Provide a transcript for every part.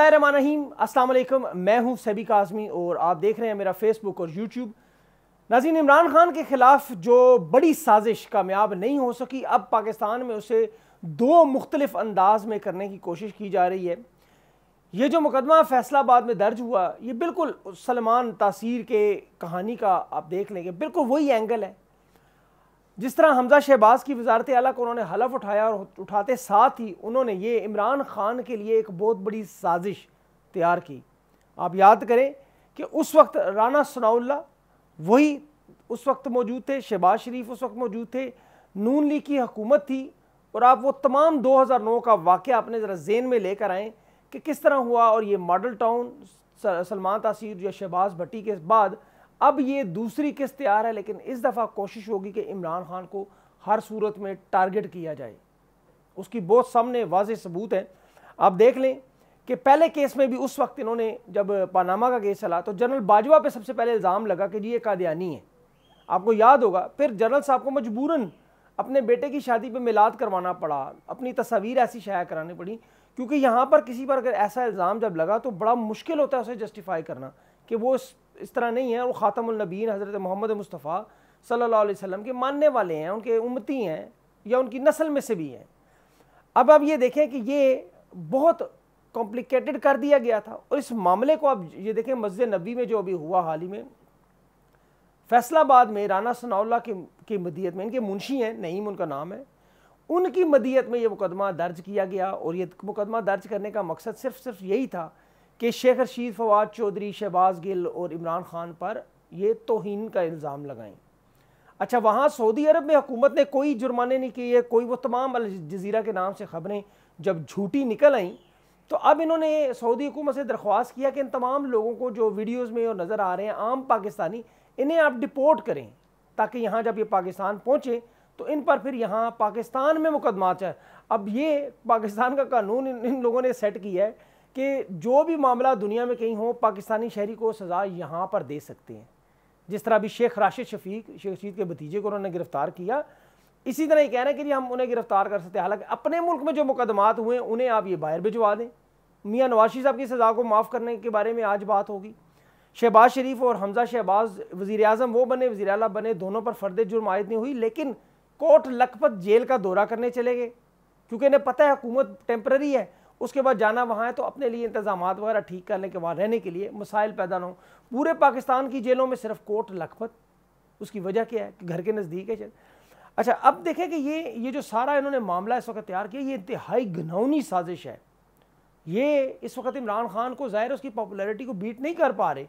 बिस्मिल्लाम अस्सलाम मैं हूं सभी काजमी और आप देख रहे हैं मेरा फेसबुक और यूट्यूब नाजीन इमरान खान के ख़िलाफ़ जो बड़ी साजिश कामयाब नहीं हो सकी अब पाकिस्तान में उसे दो मुख्तलिफ अंदाज में करने की कोशिश की जा रही है ये जो मुकदमा फैसलाबाद में दर्ज हुआ ये बिल्कुल सलमान तासीर के कहानी का आप देख लेंगे बिल्कुल वही एंगल है जिस तरह हमजा शहबाज की वजारत अला को उन्होंने हलफ उठाया और उठाते साथ ही उन्होंने ये इमरान खान के लिए एक बहुत बड़ी साजिश तैयार की आप याद करें कि उस वक्त राना सनाउल्ला वही उस वक्त मौजूद थे शहबाज शरीफ उस वक्त मौजूद थे नून लीग की हकूमत थी और आप वो तमाम 2009 का वाक़ अपने ज़रा जेन में लेकर आएँ कि किस तरह हुआ और ये मॉडल टाउन सलमान तासीर या शहबाज भट्टी के बाद अब ये दूसरी किस्त तैयार है लेकिन इस दफ़ा कोशिश होगी कि इमरान खान को हर सूरत में टारगेट किया जाए उसकी बहुत सामने वाज सबूत हैं आप देख लें कि पहले केस में भी उस वक्त इन्होंने जब पानामा का केस चला तो जनरल बाजवा पे सबसे पहले इल्ज़ाम लगा कि जी ये कादयानी है आपको याद होगा फिर जनरल साहब को मजबूरन अपने बेटे की शादी पे मिलाद करवाना पड़ा अपनी तस्वीर ऐसी शाया करानी पड़ी क्योंकि यहाँ पर किसी पर अगर ऐसा इल्ज़ाम जब लगा तो बड़ा मुश्किल होता है उसे जस्टिफाई करना कि वो इस इस तरह नहीं है और ख़ातमनबीन हज़रत मोहम्मद मुस्तफ़ा सल्ला वसम के मानने वाले हैं उनके उम्मती हैं या उनकी नस्ल में से भी हैं अब आप ये देखें कि ये बहुत कॉम्प्लिकेटेड कर दिया गया था और इस मामले को आप ये देखें मस्जिद नबी में जो अभी हुआ हाल ही में फैसलाबाद में राना सनाउल्ला के की मदीयत में इनके मुंशी हैं नईम उनका नाम है उनकी मदीयत में ये मुकदमा दर्ज किया गया और ये मुकदमा दर्ज करने का मकसद सिर्फ सिर्फ यही था कि शेख रशीद फवाद चौधरी शहबाज गिल और इमरान खान पर यह तोहन का इल्ज़ाम लगाएं अच्छा वहाँ सऊदी अरब में हुकूमत ने कोई जुर्माने नहीं किए कोई वो तमाम जज़ीरा के नाम से ख़बरें जब झूठी निकल आईं तो अब इन्होंने सऊदी हुकूमत से दरख्वास्त किया कि इन तमाम लोगों को जो वीडियोज़ में और नज़र आ रहे हैं आम पाकिस्तानी इन्हें आप डिपोर्ट करें ताकि यहाँ जब ये पाकिस्तान पहुँचे तो इन पर फिर यहाँ पाकिस्तान में मुकदमा चाहे अब ये पाकिस्तान का कानून इन, इन लोगों ने सेट किया है कि जो भी मामला दुनिया में कहीं हो पाकिस्तानी शहरी को सज़ा यहाँ पर दे सकते हैं जिस तरह अभी शेख राशिद शफीक शेख रशीद के भतीजे को उन्होंने गिरफ़्तार किया इसी तरह ये कहना कि हम उन्हें गिरफ़्तार कर सकते हैं हालांकि अपने मुल्क में जो मुकदमात हुए उन्हें आप ये बाहर भिजवा दें मियाँ नवाशी साहब की सज़ा को माफ़ करने के बारे में आज बात होगी शहबाज शरीफ और हमजा शहबाज वज़ी अजम वो बने वज़ी अला बने दोनों पर फर्द जुर्म आयद नहीं हुई लेकिन कोर्ट लखपत जेल का दौरा करने चले गए क्योंकि इन्हें पता है हुकूमत टेम्प्रेरी है उसके बाद जाना वहाँ है तो अपने लिए इंतजाम वगैरह ठीक करने के वहाँ रहने के लिए मसाइल पैदा ना हो पूरे पाकिस्तान की जेलों में सिर्फ कोर्ट लखपत उसकी वजह क्या है कि घर के नज़दीक है अच्छा अब देखें कि ये ये जो सारा इन्होंने मामला इस वक्त तैयार किया ये इंतहाई घनौनी साजिश है ये इस वक्त इमरान खान को ज़ाहिर उसकी पॉपुलरिटी को बीट नहीं कर पा रहे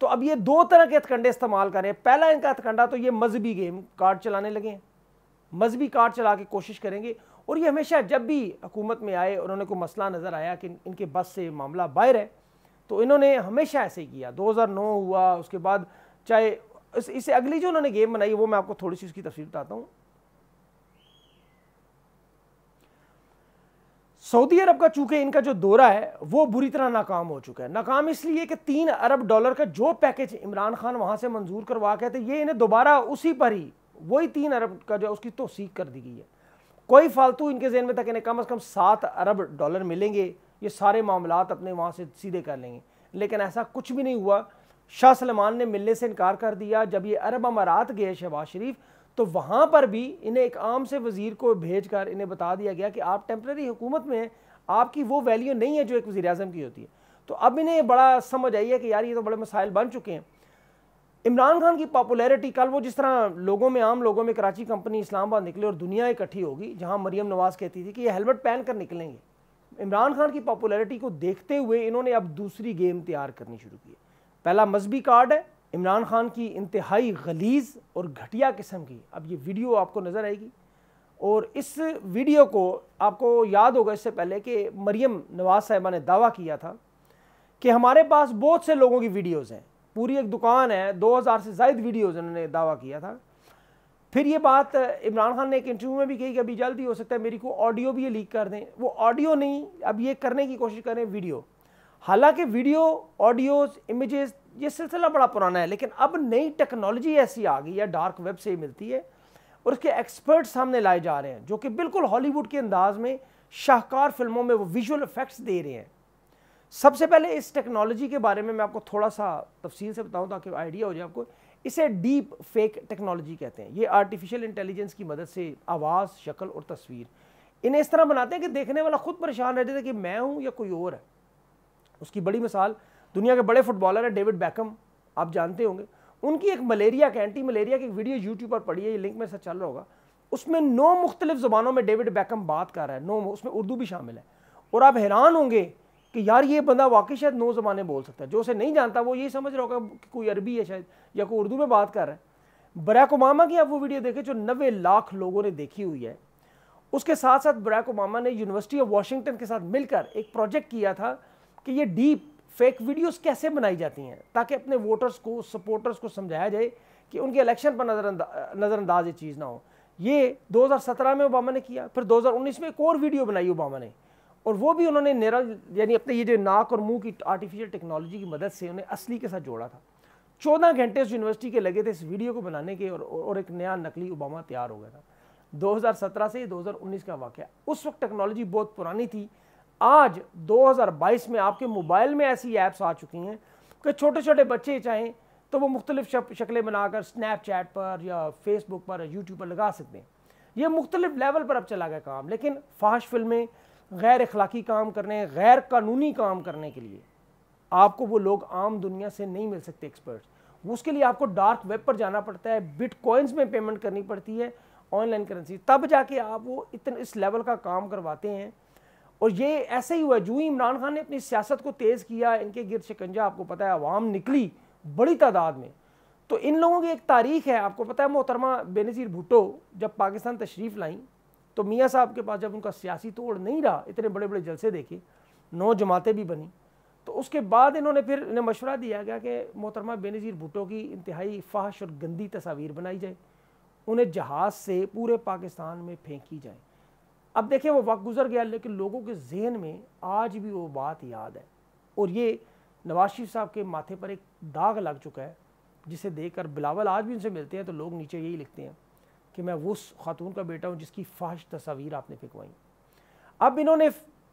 तो अब ये दो तरह के हथकंडे इस्तेमाल करें पहला इनका हथकंडा तो ये मजहबी गेम कार्ड चलाने लगे हैं मजहबी कार्ड चला के कोशिश करेंगे और ये हमेशा जब भी हुकूमत में आए उन्होंने कोई मसला नज़र आया कि इनके बस से मामला बाहर है तो इन्होंने हमेशा ऐसे ही किया 2009 हुआ उसके बाद चाहे इस, इससे अगली जो उन्होंने गेम बनाई वो मैं आपको थोड़ी सी उसकी तफसील बताता हूँ सऊदी अरब का चूंकि इनका जो दौरा है वो बुरी तरह नाकाम हो चुका है नाकाम इसलिए कि तीन अरब डॉलर का जो पैकेज इमरान खान वहाँ से मंजूर करवा के थे ये इन्हें दोबारा उसी पर ही वही तीन अरब का जो है उसकी तोसीक कर दी गई है कोई फालतू इनके जहन में था कि इन्हें कम अज़ कम सात अरब डॉलर मिलेंगे ये सारे मामला अपने वहाँ से सीधे कर लेंगे लेकिन ऐसा कुछ भी नहीं हुआ शाह सलमान ने मिलने से इनकार कर दिया जब ये अरब अमारात गए शहबाज शरीफ तो वहाँ पर भी इन्हें एक आम से वज़ीर को भेज कर इन्हें बता दिया गया कि आप टेम्प्रेरी हुकूमत में हैं आपकी वो वैल्यू नहीं है जो एक वज़ी अजम की होती है तो अब इन्हें बड़ा समझ आई है कि यार ये तो बड़े मसाइल बन चुके हैं इमरान खान की पॉपुलैरिटी कल वो जिस तरह लोगों में आम लोगों में कराची कंपनी इस्लामाबाद निकले और दुनिया इकट्ठी होगी जहां मरियम नवाज़ कहती थी कि ये हेलमेट पहन कर निकलेंगे इमरान खान की पॉपुलैरिटी को देखते हुए इन्होंने अब दूसरी गेम तैयार करनी शुरू की है पहला मजहबी कार्ड है इमरान खान की इंतहाई गलीज और घटिया किस्म की अब ये वीडियो आपको नज़र आएगी और इस वीडियो को आपको याद होगा इससे पहले कि मरियम नवाज़ साहिबा ने दावा किया था कि हमारे पास बहुत से लोगों की वीडियोज़ हैं पूरी एक दुकान है 2000 से जायद वीडियोज़ उन्होंने दावा किया था फिर ये बात इमरान खान ने एक इंटरव्यू में भी कही कि अभी जल्दी हो सकता है मेरी को ऑडियो भी ये लीक कर दें वो ऑडियो नहीं अब ये करने की कोशिश करें वीडियो हालांकि वीडियो ऑडियोज़ इमेजेस ये सिलसिला बड़ा पुराना है लेकिन अब नई टेक्नोलॉजी ऐसी आ गई है डार्क वेब से ही मिलती है और उसके एक्सपर्ट सामने लाए जा रहे हैं जो कि बिल्कुल हॉलीवुड के अंदाज में शाहकार फिल्मों में वो विजुअल इफेक्ट्स दे रहे हैं सबसे पहले इस टेक्नोलॉजी के बारे में मैं आपको थोड़ा सा तफसील से बताऊं ताकि आइडिया हो जाए आपको इसे डीप फेक टेक्नोलॉजी कहते हैं ये आर्टिफिशियल इंटेलिजेंस की मदद से आवाज़ शक्ल और तस्वीर इन्हें इस तरह बनाते हैं कि देखने वाला खुद परेशान रहता थे कि मैं हूँ या कोई और है उसकी बड़ी मिसाल दुनिया के बड़े फुटबॉलर हैं डेविड बैकम आप जानते होंगे उनकी एक मलेरिया के एंटी मलेरिया की वीडियो यूट्यूब पर पड़ी है ये लिंक मेरे साथ चल रहा होगा उसमें नौ मुख्तलिफ ज़बानों में डेविड बैकम बात कर रहा है नौ उसमें उर्दू भी शामिल है और आप हैरान होंगे कि यार ये बंदा वाकई शायद नौ ज़बानें बोल सकता है जो उसे नहीं जानता वो यही समझ रहा होगा कि कोई अरबी है शायद या कोई उर्दू में बात कर रहा है बराक ओबामा की आप वो वीडियो देखें जो नबे लाख लोगों ने देखी हुई है उसके साथ साथ बराक ओबामा ने यूनिवर्सिटी ऑफ वाशिंगटन के साथ मिलकर एक प्रोजेक्ट किया था कि ये डीप फेक वीडियोस कैसे बनाई जाती हैं ताकि अपने वोटर्स को सपोर्टर्स को समझाया जाए कि उनके इलेक्शन पर नज़रअंदाज नज़रअंदाज ये चीज़ ना हो ये 2017 में ओबामा ने किया फिर 2019 में एक और वीडियो बनाई ओबामा ने और वो भी उन्होंने नेरल यानी अपने ये जो नाक और मुंह की आर्टिफिशियल टेक्नोलॉजी की मदद से उन्हें असली के साथ जोड़ा था चौदह घंटे उस यूनिवर्सिटी के लगे थे इस वीडियो को बनाने के और और एक नया नकली ओबामा तैयार हो गया था 2017 से 2019 का वाक़ उस वक्त टेक्नोलॉजी बहुत पुरानी थी आज 2022 में आपके मोबाइल में ऐसी ऐप्स आ चुकी हैं कि छोटे छोटे बच्चे चाहें तो वो मुख्तलिफ शक्लें बनाकर स्नैपचैट पर या फेसबुक पर यूट्यूब पर लगा सकते हैं ये मुख्तलिफ लेवल पर अब चला गया काम लेकिन फाश फिल्में गैर अखलाकी काम करने गैर कानूनी काम करने के लिए आपको वो लोग आम दुनिया से नहीं मिल सकते एक्सपर्ट्स उसके लिए आपको डार्क वेब पर जाना पड़ता है बिटकॉइंस में पेमेंट करनी पड़ती है ऑनलाइन करेंसी तब जाके आप वो इतने इस लेवल का काम करवाते हैं और ये ऐसे ही हुआ जू ही इमरान खान ने अपनी सियासत को तेज़ किया इनके गिर शिकंजा आपको पता है आवाम निकली बड़ी तादाद में तो इन लोगों की एक तारीख है आपको पता है मोहतरमा बेनज़ीर भुटो जब पाकिस्तान तशरीफ़ लाई तो मियाँ साहब के पास जब उनका सियासी तोड़ नहीं रहा इतने बड़े बड़े जलसे देखे नौ जमातें भी बनी तो उसके बाद इन्होंने फिर इन्हें मशवरा दिया गया कि मोहतरमा बेनज़ीर भुटो की इंतहाई फाहश और गंदी तस्वीर बनाई जाए उन्हें जहाज़ से पूरे पाकिस्तान में फेंकी जाए अब देखें वो वक्त गुजर गया लेकिन लोगों के जहन में आज भी वो बात याद है और ये नवाज शरीफ साहब के माथे पर एक दाग लग चुका है जिसे देखकर बिलावल आज भी उनसे मिलते हैं तो लोग नीचे यही लिखते हैं कि मैं उस खातून का बेटा हूँ जिसकी फाश तस्वीर आपने फिकवाई अब इन्होंने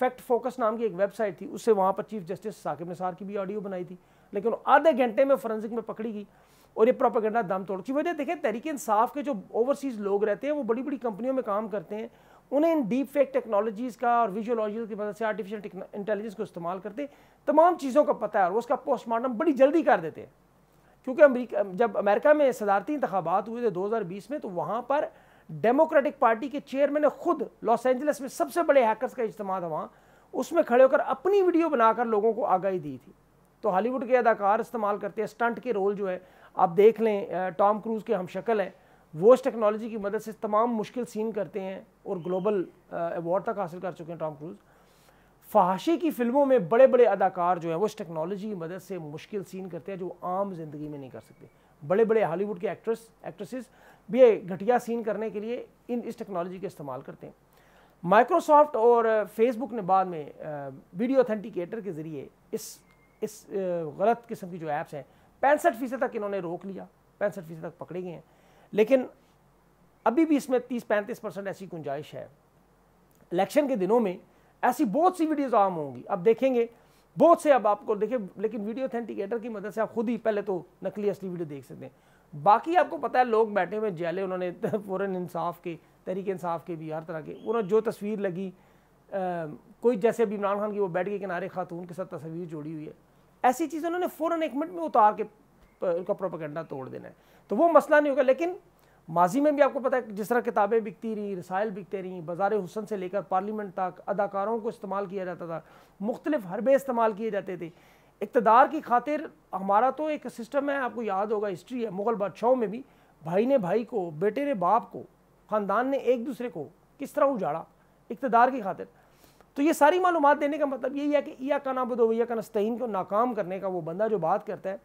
फैक्ट फोकस नाम की एक वेबसाइट थी उससे वहाँ पर चीफ जस्टिस साकिब निसार की भी ऑडियो बनाई थी लेकिन आधे घंटे में फोरेंसिक में पकड़ी गई और ये प्रोपागेंडा दम तोड़ की वजह देखें तहरीक इंसाफ के जो ओवरसीज़ लोग रहते हैं वो बड़ी बड़ी कंपनियों में काम करते हैं उन्हें इन डीप फेक टेक्नोलॉजीज़ का और विजुअलॉजी की मदद से आर्टिफिशियल इंटेलिजेंस को इस्तेमाल करते तमाम चीज़ों का पता है और उसका पोस्टमार्टम बड़ी जल्दी कर देते हैं क्योंकि अमरीका जब अमेरिका में सदारती इंतबात हुए थे 2020 में तो वहाँ पर डेमोक्रेटिक पार्टी के चेयरमैन ने खुद लॉस एंजल्स में सबसे बड़े हैकर्स का इज्तम था वहाँ उसमें खड़े होकर अपनी वीडियो बनाकर लोगों को आगाही दी थी तो हॉलीवुड के अदाकार इस्तेमाल करते हैं स्टंट के रोल जो है आप देख लें टॉम क्रूज के हम शक्ल हैं वो इस टेक्नोलॉजी की मदद से तमाम मुश्किल सीन करते हैं और ग्लोबल अवार्ड तक हासिल कर चुके हैं टॉम क्रूज़ फहाशी की फिल्मों में बड़े बड़े अदाकार जो हैं वो इस टेक्नोलॉजी की मदद से मुश्किल सीन करते हैं जो आम जिंदगी में नहीं कर सकते बड़े बड़े हॉलीवुड के एक्ट्रेस एक्ट्रेसेस भी घटिया सीन करने के लिए इन इस टेक्नोलॉजी का इस्तेमाल करते हैं माइक्रोसॉफ्ट और फेसबुक ने बाद में वीडियो ऑथेंटिकेटर के ज़रिए इस इस गलत किस्म की जो ऐप्स हैं पैंसठ फीसद तक इन्होंने रोक लिया पैंसठ फीसद तक पकड़े गए हैं लेकिन अभी भी इसमें तीस पैंतीस परसेंट ऐसी गुंजाइश है इलेक्शन के दिनों में ऐसी बहुत सी वीडियोज़ आम होंगी आप देखेंगे बहुत से अब आपको देखिए लेकिन वीडियो ऑथेंटिकेटर की मदद से आप खुद ही पहले तो नकली असली वीडियो देख सकते हैं बाकी आपको पता है लोग बैठे हुए जैले उन्होंने फ़ौरन इंसाफ के तरीके इंसाफ के भी हर तरह के उन्होंने जो तस्वीर लगी आ, कोई जैसे अभी इमरान खान की वो बैठ के किनारे खातून के साथ तस्वीर जोड़ी हुई है ऐसी चीज़ उन्होंने फ़ौरन एक मिनट में उतार के उनका प्रोपागेंडा तोड़ देना है तो वो मसला नहीं होगा लेकिन माजी में भी आपको पता है जिस तरह किताबें बिकती रहीं रसायल बिकते रहीं बाजार हुसन से लेकर पार्लियामेंट तक अदाकारों को इस्तेमाल किया जाता था मुख्तलिफ हरबे इस्तेमाल किए जाते थे इकतदार की खातिर हमारा तो एक सिस्टम है आपको याद होगा हिस्ट्री है मुग़ल बादशाहों में भी भाई ने भाई को बेटे ने बाप को ख़ानदान ने एक दूसरे को किस तरह उजाड़ा इकतदार की खातिर तो ये सारी मालूम देने का मतलब यही है कि या कना बदो या कनस्तैन को नाकाम करने का वो बंदा जो बात करता है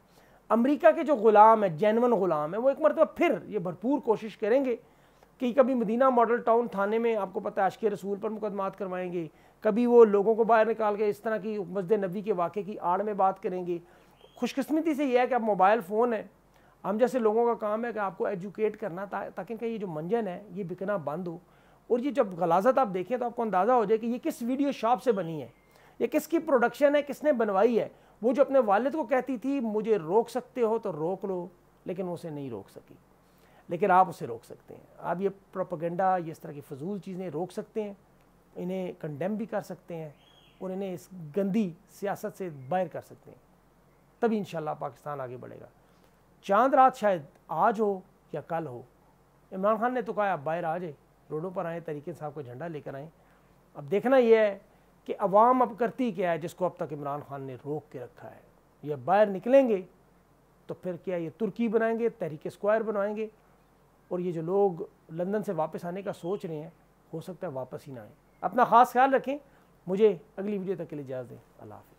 अमेरिका के जो ग़ुलाम है जैनवन ग़ुलाम है वो एक मरतबा फिर ये भरपूर कोशिश करेंगे कि कभी मदीना मॉडल टाउन थाने में आपको पता है अशके के रसूल पर मुकदमात करवाएंगे कभी वो लोगों को बाहर निकाल के इस तरह की मस्जिद नबी के वाक़े की आड़ में बात करेंगे खुशकस्मती से यह है कि अब मोबाइल फ़ोन है हम जैसे लोगों का काम है कि आपको एजुकेट करना ताकि इनका ये जो मंजन है ये बिकना बंद हो और ये जब गलाजत आप देखें तो आपको अंदाज़ा हो जाए कि ये किस वीडियो शॉप से बनी है ये किसकी प्रोडक्शन है किसने बनवाई है वो जो अपने वालिद को कहती थी मुझे रोक सकते हो तो रोक लो लेकिन उसे नहीं रोक सकी लेकिन आप उसे रोक सकते हैं आप ये प्रोपोगेंडा ये इस तरह की फजूल चीज़ें रोक सकते हैं इन्हें कंडेम भी कर सकते हैं और इन्हें इस गंदी सियासत से बाहर कर सकते हैं तभी इन पाकिस्तान आगे बढ़ेगा चांद रात शायद आज हो या कल हो इमरान खान ने तो कहा आप बाहर आ जाए रोडों पर आए तरीके साहब को झंडा लेकर आएँ अब देखना यह है कि अवाम अब करती क्या है जिसको अब तक इमरान खान ने रोक के रखा है ये बाहर निकलेंगे तो फिर क्या ये तुर्की बनाएंगे तहरीक स्क्वायर बनाएंगे और ये जो लोग लंदन से वापस आने का सोच रहे हैं हो सकता है वापस ही ना आए अपना ख़ास ख्याल रखें मुझे अगली वीडियो तक के लिए इजाज़ दें अल्लाह हाफि